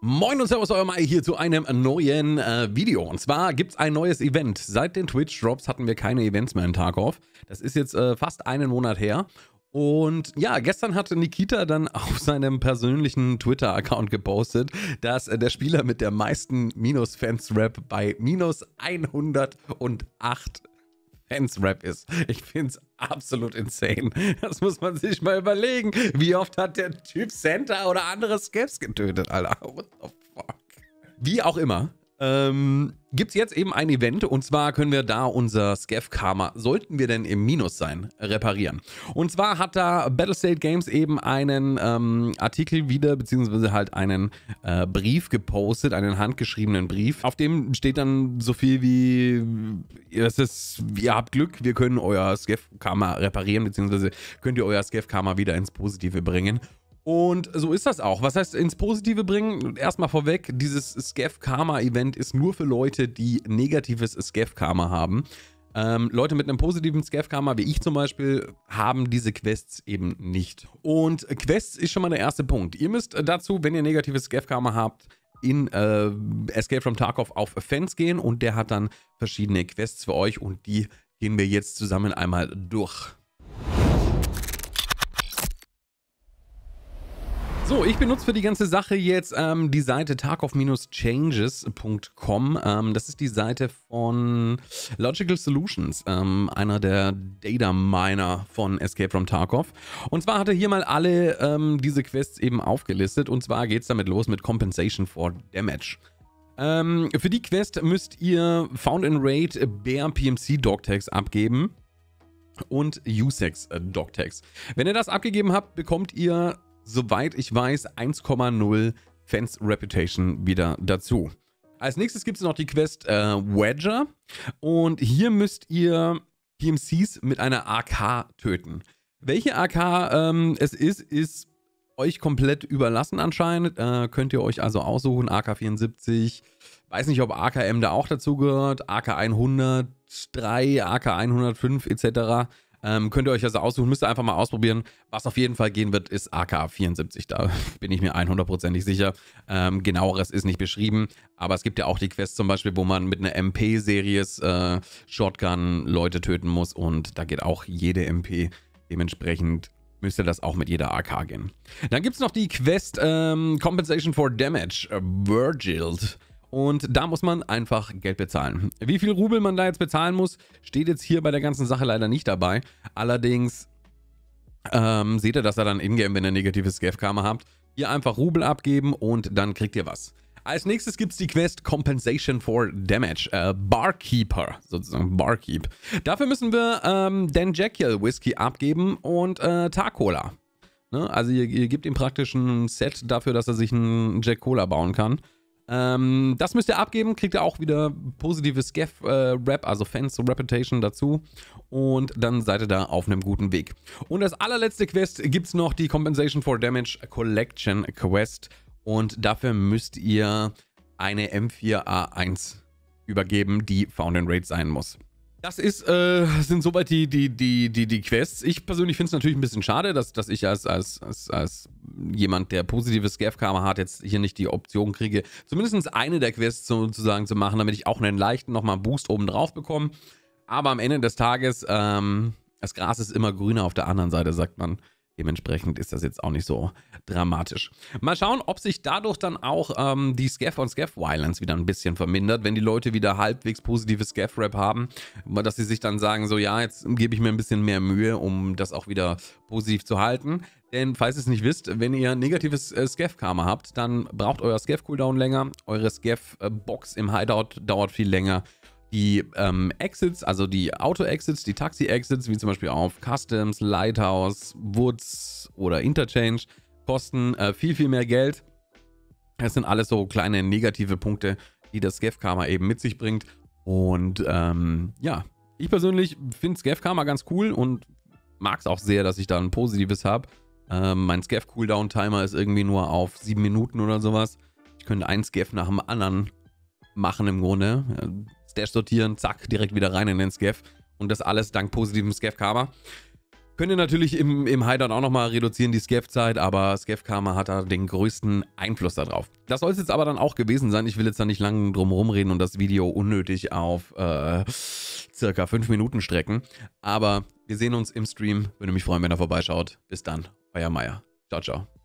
Moin und Servus, euer Mai hier zu einem neuen äh, Video. Und zwar gibt es ein neues Event. Seit den Twitch-Drops hatten wir keine Events mehr in Tarkov. Das ist jetzt äh, fast einen Monat her. Und ja, gestern hatte Nikita dann auf seinem persönlichen Twitter-Account gepostet, dass äh, der Spieler mit der meisten Minus-Fans-Rap bei minus 108 Fans rap ist. Ich finde es absolut insane. Das muss man sich mal überlegen. Wie oft hat der Typ Santa oder andere Scapes getötet, Alter? What the fuck? Wie auch immer, ähm, gibt es jetzt eben ein Event und zwar können wir da unser Scav Karma, sollten wir denn im Minus sein, reparieren. Und zwar hat da Battlestate Games eben einen ähm, Artikel wieder, beziehungsweise halt einen äh, Brief gepostet, einen handgeschriebenen Brief, auf dem steht dann so viel wie, es ist, ihr habt Glück, wir können euer Scav Karma reparieren, beziehungsweise könnt ihr euer Scav Karma wieder ins Positive bringen. Und so ist das auch. Was heißt ins Positive bringen? Erstmal vorweg, dieses Scav-Karma-Event ist nur für Leute, die negatives Scav-Karma haben. Ähm, Leute mit einem positiven Scav-Karma, wie ich zum Beispiel, haben diese Quests eben nicht. Und Quests ist schon mal der erste Punkt. Ihr müsst dazu, wenn ihr negatives Scav-Karma habt, in äh, Escape from Tarkov auf Fans gehen und der hat dann verschiedene Quests für euch und die gehen wir jetzt zusammen einmal durch. So, ich benutze für die ganze Sache jetzt ähm, die Seite tarkov-changes.com. Ähm, das ist die Seite von Logical Solutions, ähm, einer der Data Miner von Escape from Tarkov. Und zwar hat er hier mal alle ähm, diese Quests eben aufgelistet. Und zwar geht es damit los mit Compensation for Damage. Ähm, für die Quest müsst ihr Found and Raid Bear PMC Dog Tags abgeben und Usex äh, Dog Tags. Wenn ihr das abgegeben habt, bekommt ihr soweit ich weiß, 1,0 Fans Reputation wieder dazu. Als nächstes gibt es noch die Quest äh, Wedger. Und hier müsst ihr PMCs mit einer AK töten. Welche AK ähm, es ist, ist euch komplett überlassen anscheinend. Äh, könnt ihr euch also aussuchen. AK-74, weiß nicht, ob AKM da auch dazu gehört. AK-103, AK-105 etc. Ähm, könnt ihr euch also aussuchen, müsst ihr einfach mal ausprobieren. Was auf jeden Fall gehen wird, ist AK 74. Da bin ich mir 100%ig sicher. Ähm, genaueres ist nicht beschrieben, aber es gibt ja auch die Quest zum Beispiel, wo man mit einer MP-Series äh, Shotgun Leute töten muss und da geht auch jede MP. Dementsprechend müsste das auch mit jeder AK gehen. Dann gibt es noch die Quest ähm, Compensation for Damage, äh, und da muss man einfach Geld bezahlen. Wie viel Rubel man da jetzt bezahlen muss, steht jetzt hier bei der ganzen Sache leider nicht dabei. Allerdings ähm, seht ihr dass ihr dann in-game, wenn ihr negatives GF-Karma habt. Hier einfach Rubel abgeben und dann kriegt ihr was. Als nächstes gibt es die Quest Compensation for Damage, äh, Barkeeper, sozusagen Barkeep. Dafür müssen wir ähm, Dan Jekyll Whisky abgeben und äh, Tar-Cola. Ne? Also ihr, ihr gebt ihm praktisch ein Set dafür, dass er sich einen Jack Cola bauen kann. Ähm, das müsst ihr abgeben, kriegt ihr auch wieder positives Scaff-Rap, äh, also Fans Reputation dazu. Und dann seid ihr da auf einem guten Weg. Und als allerletzte Quest gibt es noch die Compensation for Damage Collection Quest. Und dafür müsst ihr eine M4A1 übergeben, die Found in Raid sein muss das ist, äh, sind soweit die, die, die, die, die Quests. Ich persönlich finde es natürlich ein bisschen schade, dass, dass ich als, als, als, als jemand, der positives GF-Karma hat, jetzt hier nicht die Option kriege, zumindest eine der Quests sozusagen zu machen, damit ich auch einen leichten nochmal Boost oben drauf bekomme. Aber am Ende des Tages, ähm, das Gras ist immer grüner auf der anderen Seite, sagt man. Dementsprechend ist das jetzt auch nicht so dramatisch. Mal schauen, ob sich dadurch dann auch ähm, die Scaff und Scaff Violence wieder ein bisschen vermindert, wenn die Leute wieder halbwegs positives Scaff Rap haben, dass sie sich dann sagen, so ja, jetzt gebe ich mir ein bisschen mehr Mühe, um das auch wieder positiv zu halten. Denn falls ihr es nicht wisst, wenn ihr negatives äh, Scaff-Karma habt, dann braucht euer Scaff-Cooldown länger, eure Scaff-Box im Hideout dauert viel länger die ähm, Exits, also die Auto-Exits, die Taxi-Exits, wie zum Beispiel auf Customs, Lighthouse, Woods oder Interchange, kosten äh, viel, viel mehr Geld. Das sind alles so kleine negative Punkte, die das Scav Karma eben mit sich bringt. Und ähm, ja, ich persönlich finde Scav Karma ganz cool und mag es auch sehr, dass ich da ein positives habe. Ähm, mein Scav Cooldown Timer ist irgendwie nur auf 7 Minuten oder sowas. Ich könnte ein Scav nach dem anderen machen im Grunde. Stash sortieren, zack, direkt wieder rein in den Scav. Und das alles dank positivem Scav-Karma. Könnt ihr natürlich im, im Hideout auch nochmal reduzieren, die Scav-Zeit, aber Scav-Karma hat da den größten Einfluss darauf. Das soll es jetzt aber dann auch gewesen sein. Ich will jetzt da nicht lange drum rumreden und das Video unnötig auf äh, circa 5 Minuten strecken. Aber wir sehen uns im Stream. Würde mich freuen, wenn ihr vorbeischaut. Bis dann, euer Meier. Ciao, ciao.